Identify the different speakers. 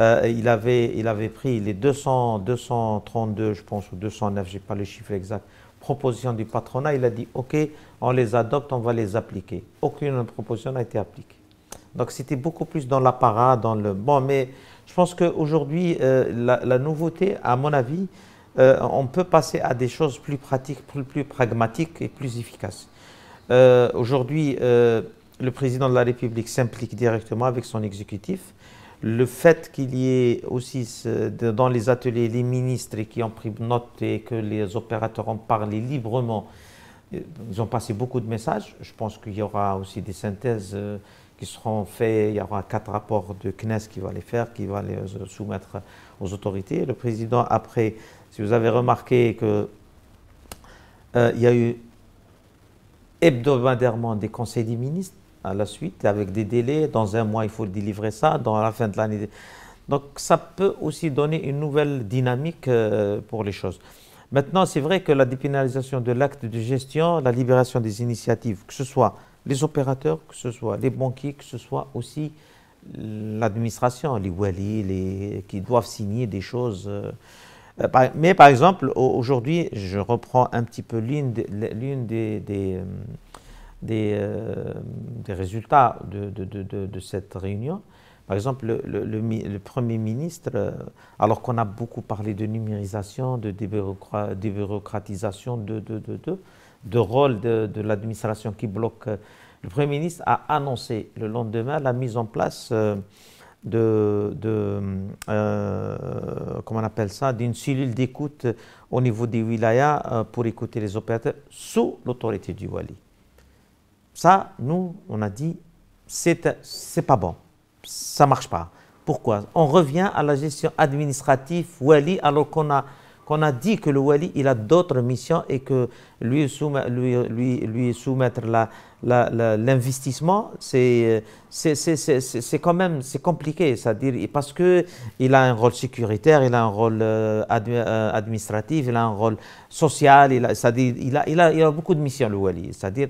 Speaker 1: Euh, il, avait, il avait pris les 200, 232, je pense, ou 209, je n'ai pas le chiffre exact, propositions du patronat. Il a dit, OK, on les adopte, on va les appliquer. Aucune proposition n'a été appliquée. Donc c'était beaucoup plus dans l'apparat, dans le... Bon, mais je pense qu'aujourd'hui, euh, la, nouveauté, à mon avis, euh, on peut passer à des choses plus pratiques, plus pragmatiques et plus efficaces. Aujourd'hui, le président de la République s'implique directement avec son exécutif le fait qu'il y ait aussi dans les ateliers les ministres qui ont pris note et que les opérateurs ont parlé librement, euh, ils ont passé beaucoup de messages. Je pense qu'il y aura aussi des synthèses euh, qui seront faites. Il y aura quatre rapports de CNES qui va les faire, qui va les euh, soumettre aux autorités. Le président, après, si vous avez remarqué que il y a eu hebdomadairement des conseils des ministres, à la suite, avec des délais. Dans un mois, il faut délivrer ça, dans la fin de l'année. Donc ça peut aussi donner une nouvelle dynamique euh, pour les choses. Maintenant, c'est vrai que la dépénalisation de l'acte de gestion, la libération des initiatives, que ce soit les opérateurs, que ce soit les banquiers, que ce soit aussi l'administration, les wali, les, qui doivent signer des choses. Euh, euh, mais par exemple, aujourd'hui, je reprends un petit peu l'une des, euh, des, résultats de, de, cette réunion. Par exemple, le, Premier ministre, euh, alors qu'on a beaucoup parlé de numérisation, de débureaucratisation, de, rôle de, l'administration qui bloque, euh, le Premier ministre a annoncé le lendemain la mise en place de, on appelle ça, d'une cellule d'écoute au niveau des wilayas pour écouter les opérateurs sous l'autorité du Wali. Ça, nous, on a dit, c'est, c'est pas bon, ça marche pas. Pourquoi On revient à la gestion administrative Wali alors qu'on a, qu'on a dit que le Wali il a d'autres missions et que lui, soumettre, lui, lui, soumettre la, l'investissement, c'est, c'est, quand même c'est compliqué, c'est-à-dire parce qu'il a un rôle sécuritaire, il a un rôle euh, euh, administratif, il a un rôle social, il a, c'est-à-dire il a, il a, il a beaucoup de missions le Wali, c'est-à-dire